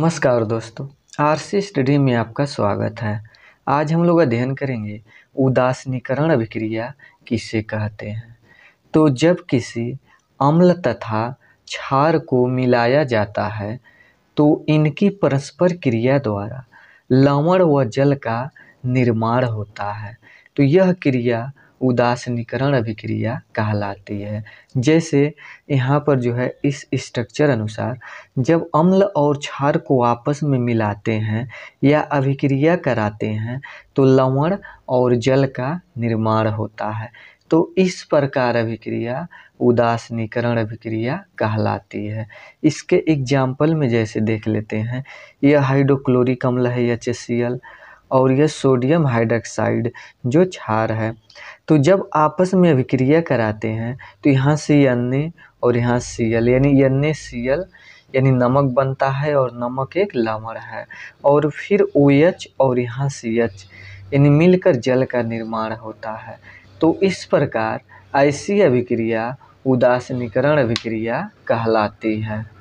नमस्कार दोस्तों RC study में आपका स्वागत है आज हम लोग अध्ययन करेंगे उदासनीकरण अभिक्रिया किसे कहते हैं तो जब किसी अम्ल तथा क्षार को मिलाया जाता है तो इनकी परस्पर क्रिया द्वारा लवण व जल का निर्माण होता है तो यह क्रिया उदासनीकरण अभिक्रिया कहलाती है जैसे यहाँ पर जो है इस स्ट्रक्चर अनुसार जब अम्ल और क्षार को आपस में मिलाते हैं या अभिक्रिया कराते हैं तो लवण और जल का निर्माण होता है तो इस प्रकार अभिक्रिया उदासनीकरण अभिक्रिया कहलाती है इसके एग्जाम्पल में जैसे देख लेते हैं यह हाइड्रोक्लोरिक अम्ल है एच एस सी एल और यह सोडियम हाइड्रोक्साइड जो क्षार है तो जब आपस में अभिक्रिया कराते हैं तो यहाँ से एन और यहाँ सी एल यानी एन ए सी एल यानी नमक बनता है और नमक एक लवण है और फिर ओ एच और यहाँ सी एच यानी मिलकर जल का निर्माण होता है तो इस प्रकार ऐसी अभिक्रिया उदासनीकरण अभिक्रिया कहलाती है